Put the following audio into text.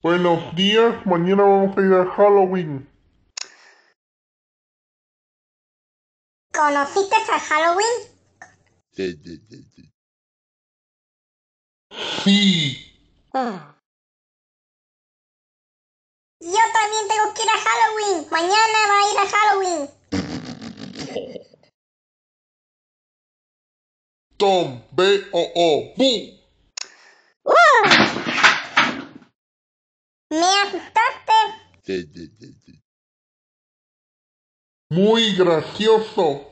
Buenos días, mañana vamos a ir a Halloween. ¿Conociste a Halloween? Sí. Mm. Yo también tengo que ir a Halloween. Mañana va a ir a Halloween. Tom, B-O-O, -O, o Muy gracioso.